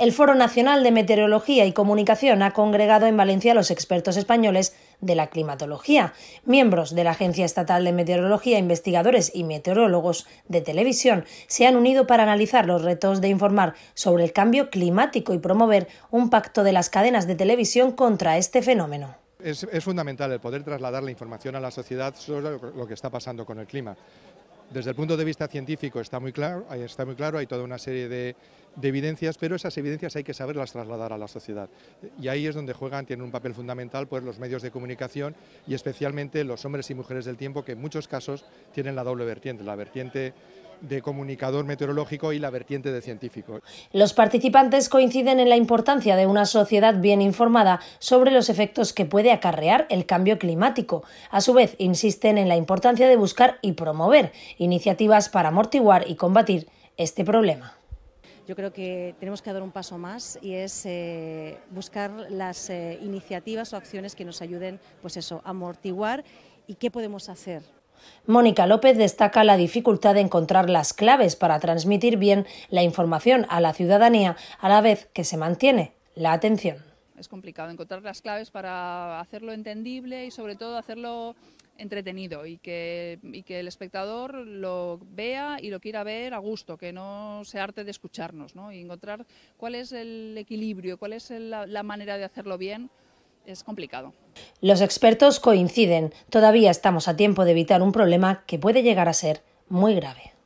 El Foro Nacional de Meteorología y Comunicación ha congregado en Valencia a los expertos españoles de la climatología, miembros de la Agencia Estatal de Meteorología, investigadores y meteorólogos de televisión se han unido para analizar los retos de informar sobre el cambio climático y promover un pacto de las cadenas de televisión contra este fenómeno. Es, fundamental el poder trasladar la información a la sociedad sobre lo que está pasando con el clima. Desde el punto de vista científico está muy claro, está muy claro hay toda una serie de de evidencias, pero esas evidencias hay que saberlas trasladar a la sociedad. Y ahí es donde juegan, tienen un papel fundamental pues, los medios de comunicación y especialmente los hombres y mujeres del tiempo que en muchos casos tienen la doble vertiente, la vertiente de comunicador meteorológico y la vertiente de científico. Los participantes coinciden en la importancia de una sociedad bien informada sobre los efectos que puede acarrear el cambio climático. A su vez, insisten en la importancia de buscar y promover iniciativas para amortiguar y combatir este problema yo creo que tenemos que dar un paso más y es eh, buscar las eh, iniciativas o acciones que nos ayuden, pues eso, a amortiguar y qué podemos hacer Mónica López destaca la dificultad de encontrar las claves para transmitir bien la información a la ciudadanía a la vez que se mantiene la atención es complicado encontrar las claves para hacerlo entendible y sobre todo hacerlo entretenido y que, el espectador lo vea y lo quiera ver a gusto, que no se arte de escucharnos ¿no? y encontrar cuál es el equilibrio, cuál es la manera de hacerlo bien es complicado. Los expertos coinciden, todavía estamos a tiempo de evitar un problema que puede llegar a ser muy grave.